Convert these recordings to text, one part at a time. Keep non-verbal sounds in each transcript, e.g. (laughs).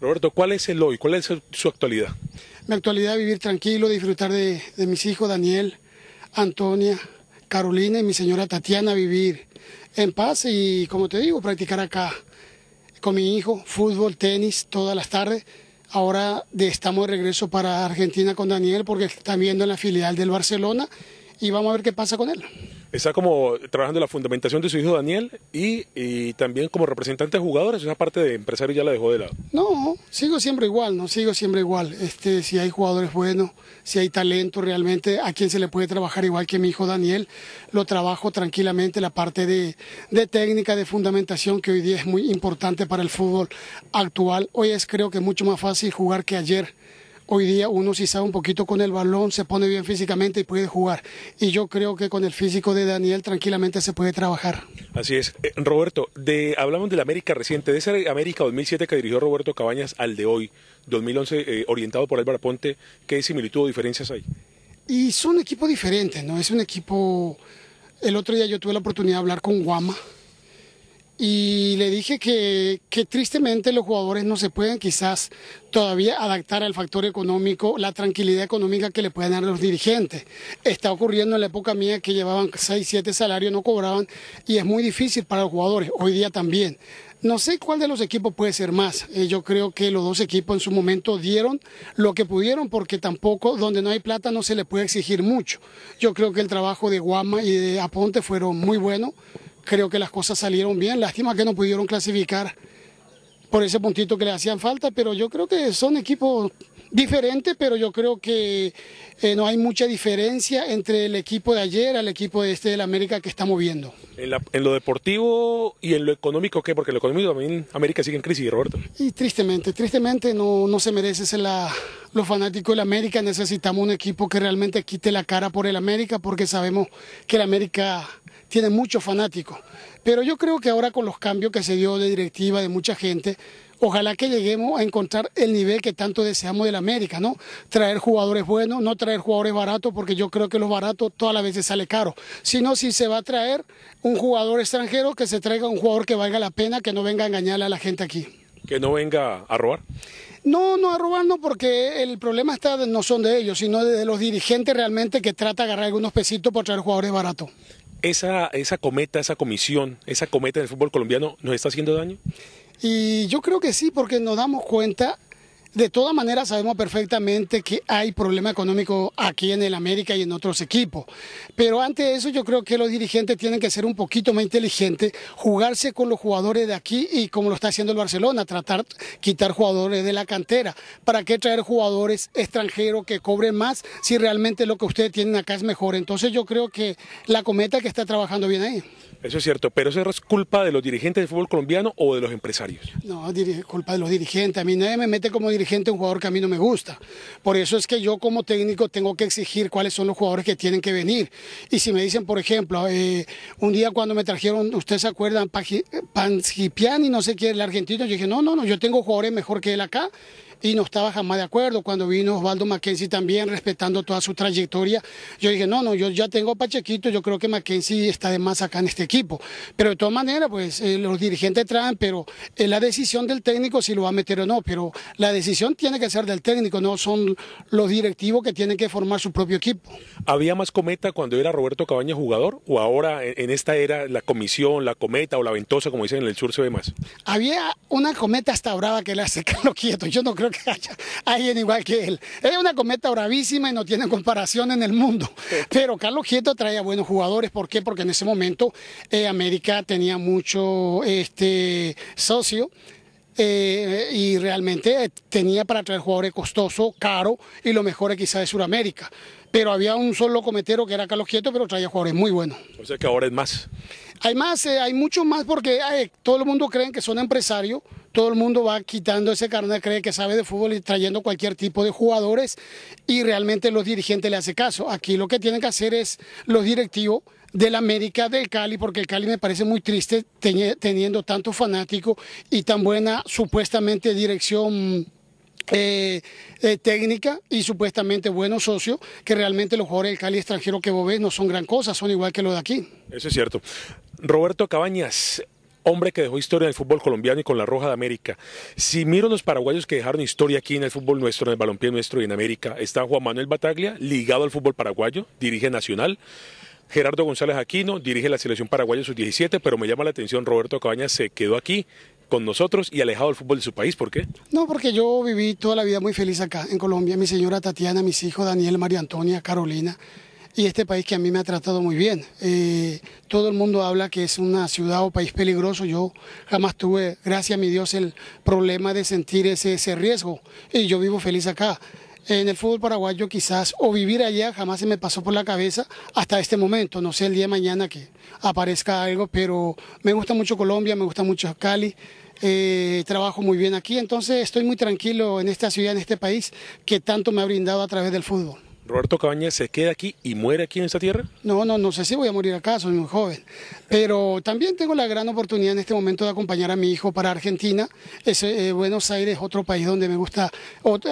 Roberto, ¿cuál es el hoy? ¿Cuál es su, actualidad? Mi actualidad es vivir tranquilo, disfrutar de, mis hijos Daniel, Antonia, Carolina y mi señora Tatiana, vivir en paz y, como te digo, practicar acá con mi hijo, fútbol, tenis, todas las tardes. Ahora estamos de regreso para Argentina con Daniel porque está viendo en la filial del Barcelona y vamos a ver qué pasa con él está como trabajando la fundamentación de su hijo Daniel y, también como representante de jugadores, esa parte de empresario ya la dejó de lado. No, sigo siempre igual, no sigo siempre igual. Este, si hay jugadores buenos, si hay talento realmente, a quien se le puede trabajar igual que mi hijo Daniel, lo trabajo tranquilamente la parte de, de técnica, de fundamentación que hoy día es muy importante para el fútbol actual. Hoy es creo que mucho más fácil jugar que ayer hoy día uno si sabe un poquito con el balón, se pone bien físicamente y puede jugar. Y yo creo que con el físico de Daniel tranquilamente se puede trabajar. Así es. Eh, Roberto, de, hablamos del América reciente, de esa América 2007 que dirigió Roberto Cabañas al de hoy, 2011, eh, orientado por Álvaro Ponte, ¿qué similitud o diferencias hay? Y son un equipo diferente, ¿no? Es un equipo... El otro día yo tuve la oportunidad de hablar con Guama, y le dije que, tristemente los jugadores no se pueden quizás todavía adaptar al factor económico, la tranquilidad económica que le pueden dar los dirigentes. Está ocurriendo en la época mía que llevaban 6, 7 salarios, no cobraban y es muy difícil para los jugadores, hoy día también. No sé cuál de los equipos puede ser más. Eh, yo creo que los dos equipos en su momento dieron lo que pudieron porque tampoco donde no hay plata no se le puede exigir mucho. Yo creo que el trabajo de Guama y de Aponte fueron muy buenos creo que las cosas salieron bien. Lástima que no pudieron clasificar por ese puntito que le hacían falta, pero yo creo que son equipos diferentes, pero yo creo que eh, no hay mucha diferencia entre el equipo de ayer al equipo de este del América que estamos viendo. En, lo deportivo y en lo económico, ¿qué? Porque en lo económico también América sigue en crisis, Roberto. Y tristemente, tristemente no, se merece la, los fanáticos del América. Necesitamos un equipo que realmente quite la cara por el América porque sabemos que el América tiene muchos fanáticos. Pero yo creo que ahora con los cambios que se dio de directiva de mucha gente, ojalá que lleguemos a encontrar el nivel que tanto deseamos del América, ¿no? Traer jugadores buenos, no traer jugadores baratos, porque yo creo que los baratos todas las veces sale caro. Sino si se va a traer un jugador extranjero, que se traiga un jugador que valga la pena, que no venga a engañarle a la gente aquí. Que no venga a robar. No, no a robar, no, porque el problema está no son de ellos, sino de los dirigentes realmente que trata de agarrar algunos pesitos por traer jugadores baratos esa, esa cometa, esa comisión, esa cometa del fútbol colombiano nos está haciendo daño? Y yo creo que sí, porque nos damos cuenta de todas maneras, sabemos perfectamente que hay problema económico aquí en el América y en otros equipos. Pero ante eso, yo creo que los dirigentes tienen que ser un poquito más inteligentes, jugarse con los jugadores de aquí y como lo está haciendo el Barcelona, tratar quitar jugadores de la cantera. ¿Para qué traer jugadores extranjeros que cobren más si realmente lo que ustedes tienen acá es mejor? Entonces, yo creo que la cometa que está trabajando bien ahí. Eso es cierto, pero ¿eso es culpa de los dirigentes del fútbol colombiano o de los empresarios? No, culpa de los dirigentes. A mí nadie me mete como dirigente un jugador que a mí no me gusta. Por eso es que yo como técnico tengo que exigir cuáles son los jugadores que tienen que venir. Y si me dicen, por ejemplo, eh, un día cuando me trajeron, ¿ustedes se acuerdan? y eh, no sé quién, el argentino, yo dije, no, no, no, yo tengo jugadores mejor que él acá y no estaba jamás de acuerdo. Cuando vino Osvaldo Mackenzie también, respetando toda su trayectoria, yo dije, no, no, yo ya tengo Pachequito, yo creo que Mackenzie está de más acá en este equipo. Pero de todas maneras, pues eh, los dirigentes traen, pero es eh, la decisión del técnico si lo va a meter o no, pero la decisión tiene que ser del técnico, no son los directivos que tienen que formar su propio equipo. ¿Había más cometa cuando era Roberto Cabaña jugador o ahora en esta era la comisión, la cometa o la ventosa, como dicen en el sur, se ve más? Había una cometa hasta brava que le hace (laughs) Quieto, yo no creo que haya alguien igual que él. Es una cometa bravísima y no tiene comparación en el mundo. Pero Carlos Quieto traía buenos jugadores. ¿Por qué? Porque en ese momento eh, América tenía mucho este, socio eh, y realmente tenía para traer jugadores costoso, caro y mejor es quizás de Sudamérica. Pero había un solo cometero que era Carlos Quieto, pero traía jugadores muy buenos. O sea que ahora es más. Hay más, eh, hay mucho más porque eh, todo el mundo cree que son empresarios, todo el mundo va quitando ese carnet, cree que sabe de fútbol y trayendo cualquier tipo de jugadores y realmente los dirigentes le hacen caso. Aquí lo que tienen que hacer es los directivos del América del Cali, porque el Cali me parece muy triste teniendo tanto fanático y tan buena supuestamente dirección eh, eh, técnica y supuestamente buenos socios, que realmente los jugadores del Cali extranjero que vos ves no son gran cosa, son igual que los de aquí. Eso es cierto. Roberto Cabañas, hombre que dejó historia en el fútbol colombiano y con la Roja de América. Si miro los paraguayos que dejaron historia aquí en el fútbol nuestro, en el balompié nuestro y en América, está Juan Manuel Bataglia, ligado al fútbol paraguayo, dirige Nacional. Gerardo González Aquino dirige la selección paraguaya sub-17, pero me llama la atención Roberto Cabañas se quedó aquí con nosotros y alejado del fútbol de su país, ¿por qué? No, porque yo viví toda la vida muy feliz acá en Colombia, mi señora Tatiana, mis hijos Daniel, María Antonia, Carolina y este país que a mí me ha tratado muy bien. Eh, todo el mundo habla que es una ciudad o país peligroso. Yo jamás tuve, gracias a mi Dios, el problema de sentir ese, ese riesgo. Y yo vivo feliz acá en el fútbol paraguayo quizás, o vivir allá, jamás se me pasó por la cabeza hasta este momento. No sé el día de mañana que aparezca algo, pero me gusta mucho Colombia, me gusta mucho Cali. Eh, trabajo muy bien aquí, entonces estoy muy tranquilo en esta ciudad, en este país que tanto me ha brindado a través del fútbol. ¿Roberto Cabañas se queda aquí y muere aquí en esta tierra? No, no, no sé si voy a morir acá, soy muy joven. Pero también tengo la gran oportunidad en este momento de acompañar a mi hijo para Argentina. Eh, eh, Buenos Aires es otro país donde me gusta,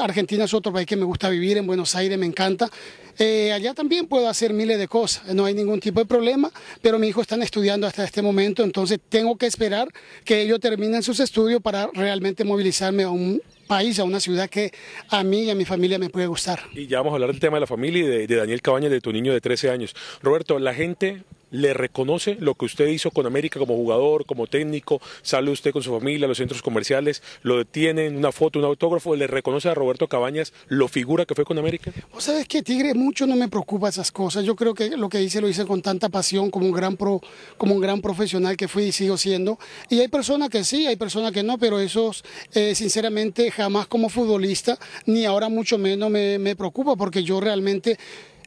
Argentina es otro país que me gusta vivir, en Buenos Aires me encanta. Eh, allá también puedo hacer miles de cosas, no hay ningún tipo de problema, pero mi hijo están estudiando hasta este momento, entonces tengo que esperar que ellos terminen sus estudios para realmente movilizarme a un país, a una ciudad que a mí y a mi familia me puede gustar. Y ya vamos a hablar del tema de la familia y de, Daniel Cabañas, de tu niño de 13 años. Roberto, la gente le reconoce lo que usted hizo con América como jugador, como técnico, sale usted con su familia a los centros comerciales, lo detienen, una foto, un autógrafo, le reconoce a Roberto Cabañas lo figura que fue con América. ¿O sabes que Tigre? Mucho no me preocupa esas cosas. Yo creo que lo que hice lo hice con tanta pasión como un gran pro, como un gran profesional que fui y sigo siendo. Y hay personas que sí, hay personas que no, pero esos eh, sinceramente jamás como futbolista ni ahora mucho menos me, me preocupa porque yo realmente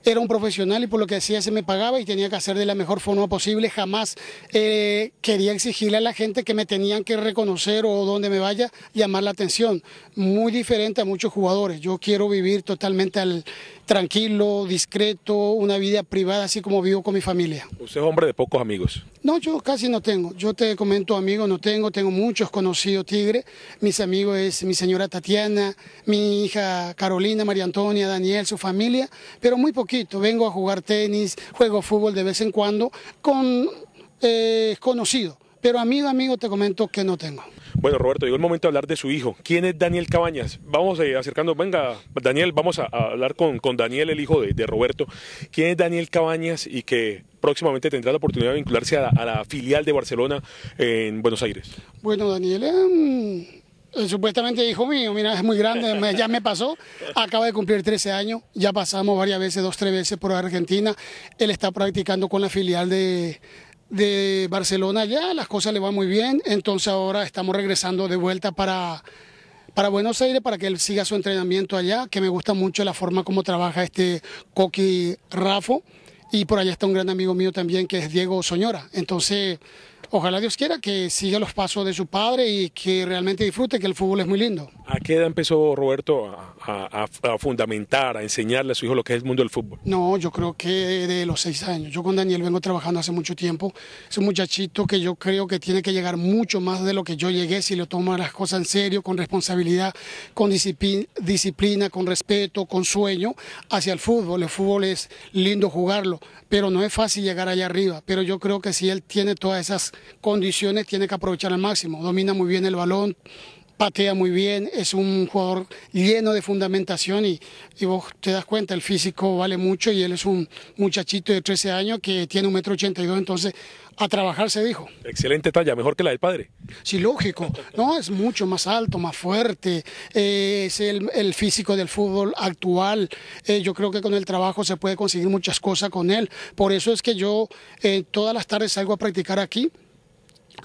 era un profesional y por lo que hacía se me pagaba y tenía que hacer de la mejor forma posible. Jamás eh, quería exigirle a la gente que me tenían que reconocer o donde me vaya llamar la atención. Muy diferente a muchos jugadores. Yo quiero vivir totalmente al tranquilo, discreto, una vida privada así como vivo con mi familia. Usted es hombre de pocos amigos. No, yo casi no tengo. Yo te comento, amigo, no tengo. Tengo muchos conocidos tigres. Mis amigos es mi señora Tatiana, mi hija Carolina, María Antonia, Daniel, su familia, pero muy poquito. Vengo a jugar tenis, juego fútbol de vez en cuando con eh, conocidos. Pero amigo, amigo, te comento que no tengo. Bueno, Roberto, llegó el momento de hablar de su hijo. ¿Quién es Daniel Cabañas? Vamos ir eh, acercando, venga, Daniel, vamos a, hablar con, con, Daniel, el hijo de, Roberto. ¿Quién es Daniel Cabañas y que próximamente tendrá la oportunidad de vincularse a la, filial de Barcelona en Buenos Aires? Bueno, Daniel em, eh, supuestamente hijo mío, mira, es muy grande, ya me pasó, acaba de cumplir 13 años, ya pasamos varias veces, dos, tres veces por Argentina, él está practicando con la filial de de Barcelona ya, las cosas le van muy bien, entonces ahora estamos regresando de vuelta para, para Buenos Aires para que él siga su entrenamiento allá, que me gusta mucho la forma como trabaja este Coqui Rafo y por allá está un gran amigo mío también que es Diego Soñora, entonces ojalá Dios quiera que siga los pasos de su padre y que realmente disfrute, que el fútbol es muy lindo. ¿A qué edad empezó Roberto a, fundamentar, a enseñarle a su hijo lo que es el mundo del fútbol? No, yo creo que de los seis años. Yo con Daniel vengo trabajando hace mucho tiempo. Es un muchachito que yo creo que tiene que llegar mucho más de lo que yo llegué si le toma las cosas en serio, con responsabilidad, con disciplina con respeto, con sueño hacia el fútbol. El fútbol es lindo jugarlo, pero no es fácil llegar allá arriba. Pero yo creo que si él tiene todas esas condiciones tiene que aprovechar al máximo. Domina muy bien el balón, patea muy bien, es un jugador lleno de fundamentación y, vos te das cuenta, el físico vale mucho y él es un muchachito de 13 años que tiene un metro 82, entonces a trabajar se dijo. Excelente talla, mejor que la del padre. Sí, lógico, no, es mucho más alto, más fuerte, eh, es el, físico del fútbol actual, eh, yo creo que con el trabajo se puede conseguir muchas cosas con él, por eso es que yo eh, todas las tardes salgo a practicar aquí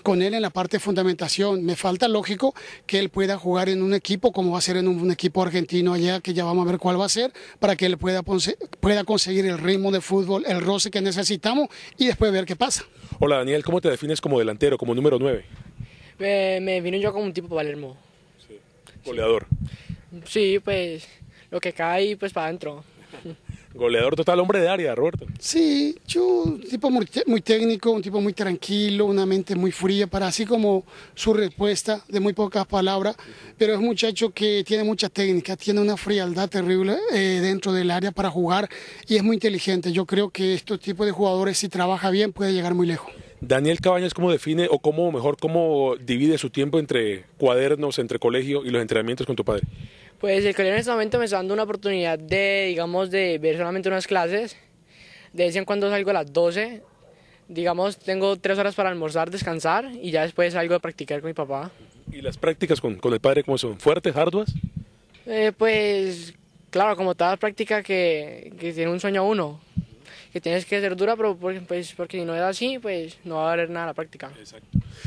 con él en la parte de fundamentación. Me falta, lógico, que él pueda jugar en un equipo como va a ser en un, equipo argentino allá, que ya vamos a ver cuál va a ser, para que él pueda, pueda conseguir el ritmo de fútbol, el roce que necesitamos y después ver qué pasa. Hola Daniel, ¿cómo te defines como delantero, como número 9? Eh, me vino yo como un tipo Palermo. Sí. Goleador. Sí, pues lo que cae, pues para adentro. Goleador total, hombre de área, Roberto. Sí, yo, un tipo muy, técnico, un tipo muy tranquilo, una mente muy fría, para así como su respuesta de muy pocas palabras, pero es un muchacho que tiene mucha técnica, tiene una frialdad terrible eh, dentro del área para jugar y es muy inteligente. Yo creo que este tipo de jugadores, si trabaja bien, puede llegar muy lejos. Daniel Cabañas, ¿cómo define o cómo, mejor, cómo divide su tiempo entre cuadernos, entre colegio y los entrenamientos con tu padre? Pues el colegio en este momento me está dando una oportunidad de, digamos, de ver solamente unas clases. De vez en cuando salgo a las 12. Digamos, tengo tres horas para almorzar, descansar y ya después salgo a practicar con mi papá. ¿Y las prácticas con, con el padre cómo son? ¿Fuertes, arduas? Eh, pues, claro, como todas práctica que, que tiene un sueño uno que tienes que ser dura, pero pues, porque si no es así, pues no va a valer nada la práctica. Exacto.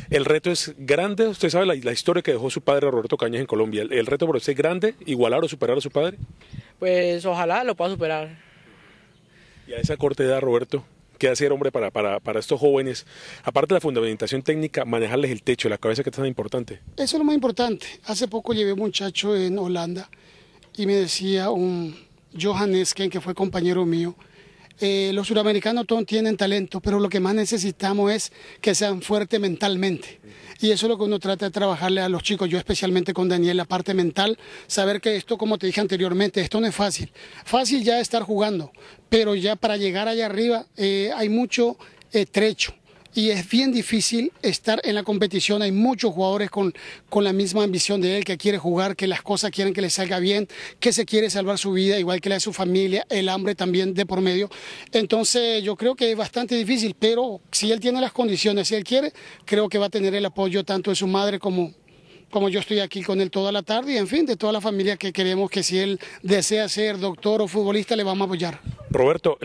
El reto es grande, usted sabe la, historia que dejó su padre Roberto Cañas en Colombia. ¿El, reto por usted es grande, igualar o superar a su padre? Pues ojalá lo pueda superar. Y a esa corta edad, Roberto, ¿qué hacer, hombre, para, para, para estos jóvenes? Aparte de la fundamentación técnica, manejarles el techo, la cabeza que es tan importante. Eso es lo más importante. Hace poco llevé un muchacho en Holanda y me decía un Johan que fue compañero mío, eh, los suramericanos todos tienen talento, pero lo que más necesitamos es que sean fuertes mentalmente. Y eso es lo que uno trata de trabajarle a los chicos, yo especialmente con Daniel, la parte mental, saber que esto, como te dije anteriormente, esto no es fácil. Fácil ya estar jugando, pero ya para llegar allá arriba eh, hay mucho eh, trecho y es bien difícil estar en la competición. Hay muchos jugadores con, con la misma ambición de él, que quiere jugar, que las cosas quieren que le salga bien, que se quiere salvar su vida, igual que la de su familia, el hambre también de por medio. Entonces yo creo que es bastante difícil, pero si él tiene las condiciones, si él quiere, creo que va a tener el apoyo tanto de su madre como como yo estoy aquí con él toda la tarde y en fin, de toda la familia que queremos que si él desea ser doctor o futbolista le vamos a apoyar. Roberto,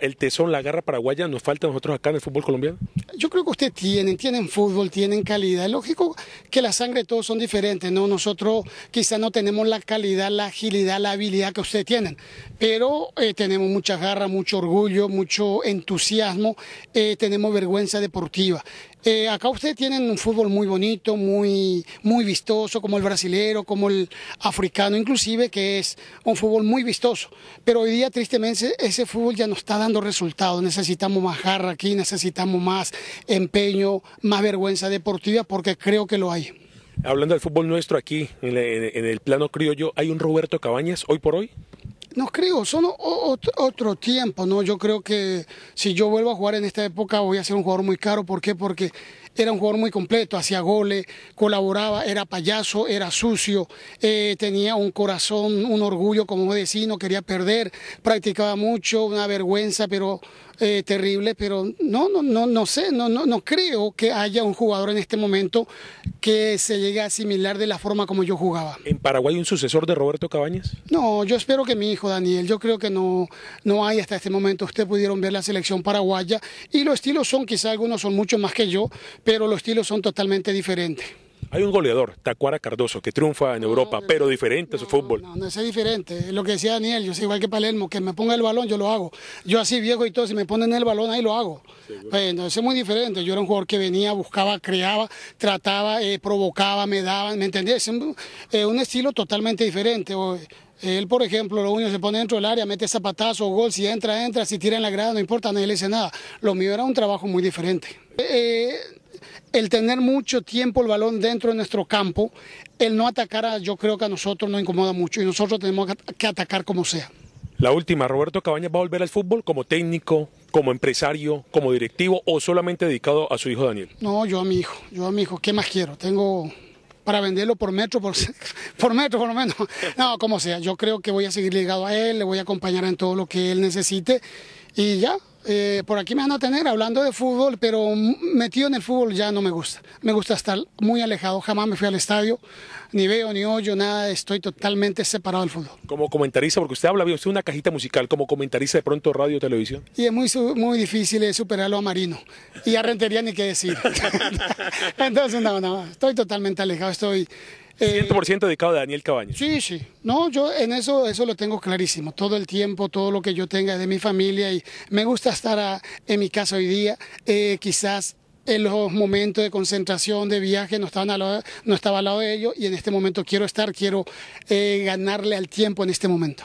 el tesón, la garra paraguaya, ¿nos falta a nosotros acá en el fútbol colombiano? Yo creo que ustedes tienen, tienen fútbol, tienen calidad. Es lógico que la sangre de todos son diferentes, ¿no? Nosotros quizás no tenemos la calidad, la agilidad, la habilidad que ustedes tienen, pero eh, tenemos mucha garra, mucho orgullo, mucho entusiasmo, eh, tenemos vergüenza deportiva. Eh, acá ustedes tienen un fútbol muy bonito, muy, muy vistoso, como el brasilero, como el africano, inclusive, que es un fútbol muy vistoso. Pero hoy día, tristemente, ese fútbol ya no está dando resultados. Necesitamos más jarra aquí, necesitamos más empeño, más vergüenza deportiva, porque creo que lo hay. Hablando del fútbol nuestro aquí, en el plano criollo, ¿hay un Roberto Cabañas hoy por hoy? no creo, son otro tiempo, ¿no? Yo creo que si yo vuelvo a jugar en esta época voy a ser un jugador muy caro. ¿Por qué? Porque era un jugador muy completo, hacía goles, colaboraba, era payaso, era sucio, eh, tenía un corazón, un orgullo como vecino, quería perder, practicaba mucho, una vergüenza, pero eh, terrible, pero no, no, no, no sé, no, no, no creo que haya un jugador en este momento que se llegue a asimilar de la forma como yo jugaba. ¿En Paraguay un sucesor de Roberto Cabañas? No, yo espero que mi hijo Daniel, yo creo que no, no hay hasta este momento. Ustedes pudieron ver la selección paraguaya y los estilos son, quizá algunos son mucho más que yo, pero los estilos son totalmente diferentes. Hay un goleador, Tacuara Cardoso, que triunfa en Europa, pero diferente a su fútbol. No, no es diferente. Lo que decía Daniel, yo soy igual que Palermo, que me ponga el balón, yo lo hago. Yo así viejo y todo, si me ponen el balón, ahí lo hago. bueno. es muy diferente. Yo era un jugador que venía, buscaba, creaba, trataba, eh, provocaba, me daba, ¿me entendés? Es un, eh, estilo totalmente diferente. Eh, él, por ejemplo, lo único se pone dentro del área, mete zapatazo, gol, si entra, entra, si tira en la grada, no importa, no le dice nada. Lo mío era un trabajo muy diferente el tener mucho tiempo el balón dentro de nuestro campo, el no atacar, yo creo que a nosotros nos incomoda mucho y nosotros tenemos que atacar como sea. La última, Roberto Cabañas va a volver al fútbol como técnico, como empresario, como directivo o solamente dedicado a su hijo Daniel. No, yo a mi hijo, yo a mi hijo, ¿qué más quiero? Tengo para venderlo por metro, por, (laughs) por metro por lo menos. No, como sea, yo creo que voy a seguir ligado a él, le voy a acompañar en todo lo que él necesite y ya, eh, por aquí me van a tener hablando de fútbol, pero metido en el fútbol ya no me gusta. Me gusta estar muy alejado, jamás me fui al estadio, ni veo, ni oyo, nada, estoy totalmente separado del fútbol. Como comentarista, porque usted habla bien, usted es una cajita musical, como comentarista de pronto radio, televisión. Y es muy, muy difícil superarlo a Marino, y a Rentería ni qué decir. (laughs) Entonces, no, no, estoy totalmente alejado, estoy... 100% dedicado a Daniel Cabañas. Sí, sí. No, yo en eso, eso lo tengo clarísimo. Todo el tiempo, todo lo que yo tenga de mi familia y me gusta estar en mi casa hoy día. Eh, quizás en los momentos de concentración, de viaje, no, estaban no estaba al lado de ellos y en este momento quiero estar, quiero eh, ganarle al tiempo en este momento.